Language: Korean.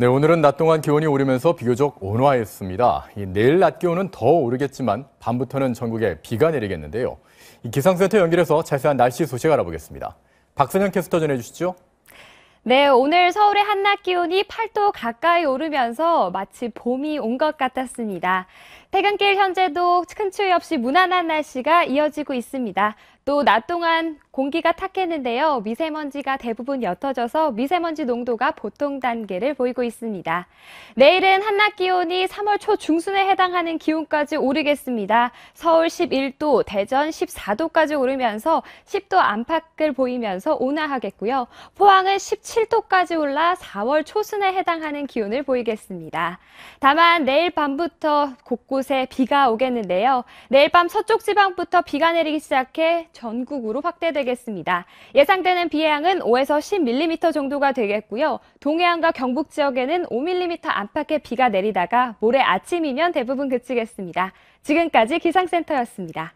네, 오늘은 낮 동안 기온이 오르면서 비교적 온화했습니다. 내일 낮 기온은 더 오르겠지만 밤부터는 전국에 비가 내리겠는데요. 기상센터 연결해서 자세한 날씨 소식 알아보겠습니다. 박선영 캐스터 전해주시죠. 네, 오늘 서울의 한낮 기온이 8도 가까이 오르면서 마치 봄이 온 것 같았습니다. 퇴근길 현재도 큰 추위 없이 무난한 날씨가 이어지고 있습니다. 또 낮 동안 공기가 탁했는데요. 미세먼지가 대부분 옅어져서 미세먼지 농도가 보통 단계를 보이고 있습니다. 내일은 한낮 기온이 3월 초 중순에 해당하는 기온까지 오르겠습니다. 서울 11도, 대전 14도까지 오르면서 10도 안팎을 보이면서 온화하겠고요. 포항은 17도까지 올라 4월 초순에 해당하는 기온을 보이겠습니다. 다만 내일 밤부터 곳곳에 비가 오겠는데요. 내일 밤 서쪽 지방부터 비가 내리기 시작해 전국으로 확대될 되겠습니다. 예상되는 비의 양은 5에서 10mm 정도가 되겠고요. 동해안과 경북 지역에는 5mm 안팎의 비가 내리다가 모레 아침이면 대부분 그치겠습니다. 지금까지 기상센터였습니다.